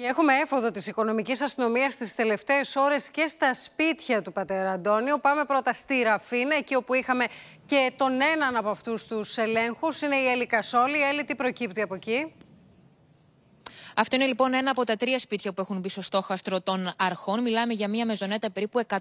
Και έχουμε έφοδο της Οικονομικής Αστυνομίας στις τελευταίες ώρες και στα σπίτια του πατέρα Αντώνιο. Πάμε πρώτα στη Ραφίνα, εκεί όπου είχαμε και τον έναν από αυτούς τους ελέγχους. Είναι η Έλλη Κασόλη. Έλλη, τι προκύπτει από εκεί. Αυτό είναι λοιπόν ένα από τα τρία σπίτια που έχουν μπει στο στόχαστρο των αρχών. Μιλάμε για μια μεζονέτα περίπου 106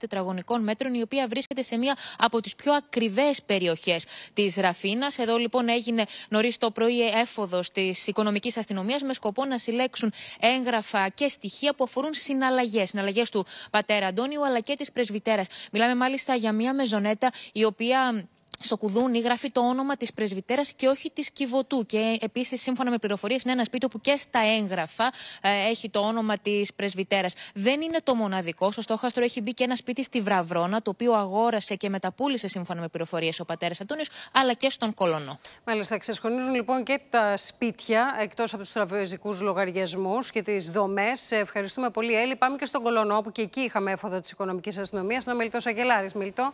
τετραγωνικών μέτρων, η οποία βρίσκεται σε μια από τις πιο ακριβές περιοχές της Ραφίνας. Εδώ λοιπόν έγινε νωρίς το πρωί έφοδος της οικονομικής αστυνομίας με σκοπό να συλλέξουν έγγραφα και στοιχεία που αφορούν συναλλαγές. Συναλλαγές του πατέρα Αντώνιου αλλά και της πρεσβυτέρας. Μιλάμε μάλιστα για μια μεζονέτα η οποία στο κουδούνι γράφει το όνομα της πρεσβυτέρας και όχι της Κιβωτού. Και επίσης, σύμφωνα με πληροφορίες, είναι ένας σπίτι που και στα έγγραφα ε, έχει το όνομα της πρεσβυτέρας. Δεν είναι το μοναδικό. Στο στόχαστρο έχει μπει και ένα σπίτι στη Βραβρώνα, το οποίο αγόρασε και μεταπούλησε, σύμφωνα με πληροφορίες, ο πατέρας Αντώνιος, αλλά και στον Κολονό. Μάλιστα, ξεσχονίζουν λοιπόν και τα σπίτια εκτός από τους τραπεζικούς λογαριασμούς και τις δομές. Ευχαριστούμε πολύ, Έλλη. Πάμε και στον Κολονό, που και εκεί είχαμε έφοδο της οικονομικής αστυνομίας, να Αγγελάρη. Μιλτό.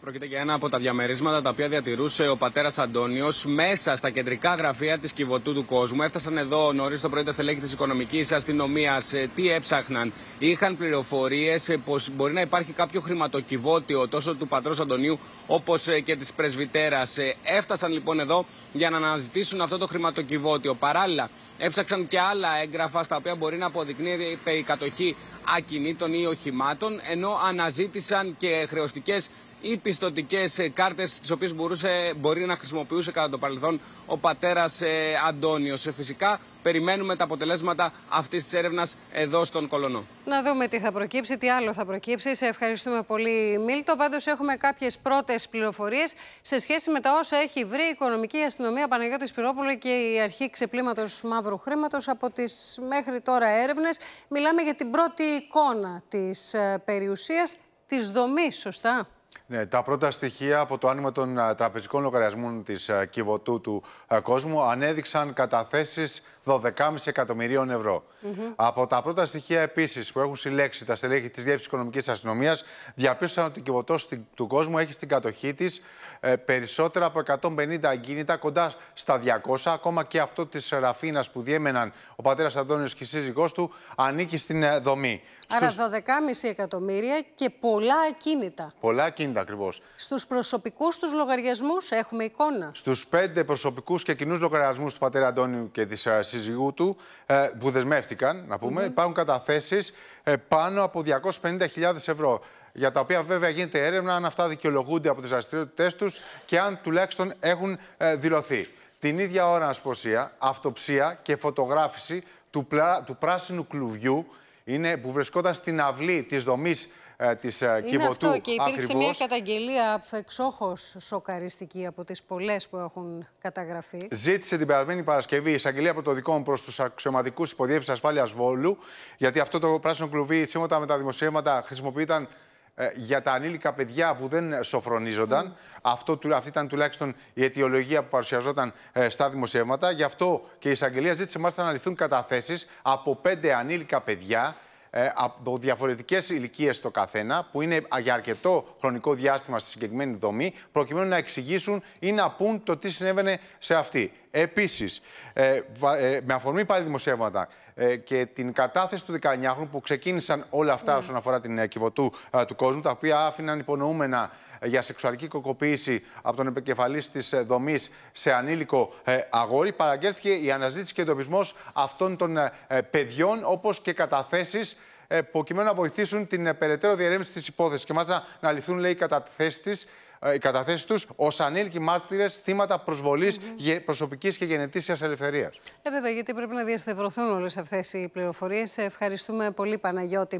Πρόκειται για ένα από τα διαμερίσματα τα οποία διατηρούσε ο πατέρας Αντώνιος μέσα στα κεντρικά γραφεία της Κιβωτού του κόσμου. Έφτασαν εδώ νωρίς το πρωί τα στελέχη της οικονομικής αστυνομίας. Ε, τι έψαχναν, είχαν πληροφορίες ε, πως μπορεί να υπάρχει κάποιο χρηματοκιβώτιο τόσο του πατρός Αντωνίου όπως ε, και της πρεσβυτέρας. Έφτασαν λοιπόν εδώ για να αναζητήσουν αυτό το χρηματοκιβώτιο. Παράλληλα, έψαξαν και άλλα έγγραφα στα οποία μπορεί να αποδεικνύεται η κατοχή ακινήτων ή οχημάτων, ενώ αναζήτησαν και χρεωστικές ή πιστοτικές κάρτες, τις οποίες μπορεί να χρησιμοποιούσε κατά το παρελθόν ο πατέρας ε, Αντώνιος. Ε, φυσικά περιμένουμε τα αποτελέσματα αυτής της έρευνας εδώ στον Κολονό. Να δούμε τι θα προκύψει, τι άλλο θα προκύψει. Σε ευχαριστούμε πολύ, Μίλτο. Πάντως, έχουμε κάποιες πρώτες πληροφορίες σε σχέση με τα όσα έχει βρει η Οικονομική Αστυνομία Παναγιώτης Πυρόπουλο και η Αρχή Ξεπλήματος Μαύρου Χρήματος από τις μέχρι τώρα έρευνες. Μιλάμε για την πρώτη εικόνα της ε, περιουσίας, της δομής, σωστά. Ναι, τα πρώτα στοιχεία από το άνοιγμα των τραπεζικών λογαριασμών της Κιβωτού του κόσμου ανέδειξαν καταθέσεις 12,5 εκατομμυρίων ευρώ. Από τα πρώτα στοιχεία επίσης που έχουν συλλέξει τα στελέχη της Διεύθυνσης Οικονομικής Αστυνομίας, διαπίστωσαν ότι η Κιβωτός του κόσμου έχει στην κατοχή της ε, περισσότερα από 150 αγκίνητα, κοντά στα 200. Ακόμα και αυτό της Ραφίνας που διέμεναν ο πατέρας Αντώνιος και η σύζυγός του ανήκει στην ε, δομή. Άρα Στους... 12,5 εκατομμύρια και πολλά ακίνητα. Πολλά ακίνητα ακριβώς. Στους προσωπικούς τους λογαριασμούς έχουμε εικόνα. Στους πέντε προσωπικούς και κοινούς λογαριασμούς του πατέρα Αντώνιου και της ε, σύζυγού του, που δεσμεύτηκαν, να πούμε, υπάρχουν καταθέσεις ε, πάνω από 250.000 ευρώ. Για τα οποία βέβαια γίνεται έρευνα αν αυτά δικαιολογούνται από τις δραστηριότητέ τους και αν τουλάχιστον έχουν ε, δηλωθεί. Την ίδια ώρα, ασποσία, αυτοψία και φωτογράφηση του, του πράσινου κλουβιού είναι, που βρισκόταν στην αυλή της δομής ε, της ε, Είναι Κιβωτού αυτό και υπήρξε μια καταγγελία εξόχως σοκαριστική από τις πολλές που έχουν καταγραφεί. Ζήτησε την περασμένη Παρασκευή εισαγγελία από το δικό μου προς τους αξιωματικούς υποδιεύσεις ασφάλειας Βόλου γιατί αυτό το πράσινο κλουβί σύμφωνα με τα δημοσιεύματα χρησιμοποιήταν ε, για τα ανήλικα παιδιά που δεν σοφρονίζονταν. Mm. Αυτό, αυτή ήταν τουλάχιστον η αιτιολογία που παρουσιαζόταν στα δημοσιεύματα. Γι' αυτό και η εισαγγελία ζήτησε μάλιστα να ληφθούν καταθέσεις από πέντε ανήλικα παιδιά ε, από διαφορετικές ηλικίες το καθένα, που είναι για αρκετό χρονικό διάστημα στη συγκεκριμένη δομή, προκειμένου να εξηγήσουν ή να πούν το τι συνέβαινε σε αυτή. Επίσης, ε, ε, με αφορμή πάλι δημοσιεύματα και την κατάθεση του 19χρονου που ξεκίνησαν όλα αυτά ναι. όσον αφορά την κυβωτού του κόσμου, τα οποία άφηναν υπονοούμενα για σεξουαλική κοκοποίηση από τον επικεφαλής της ε, δομής σε ανήλικο ε, αγόρι. Παραγγέλθηκε η αναζήτηση και εντοπισμός αυτών των ε, παιδιών, όπως και καταθέσεις προκειμένου να βοηθήσουν την περαιτέρω διερεύνηση της υπόθεσης. Και μάλιστα να ληφθούν, λέει, οι καταθέσεις οι καταθέσεις τους ως ανήλικοι μάρτυρες θύματα προσβολής προσωπικής και γενετήσιας ελευθερίας. Ε, βέβαια, γιατί πρέπει να διαστευρωθούν όλες αυτές οι πληροφορίες. Ευχαριστούμε πολύ, Παναγιώτη.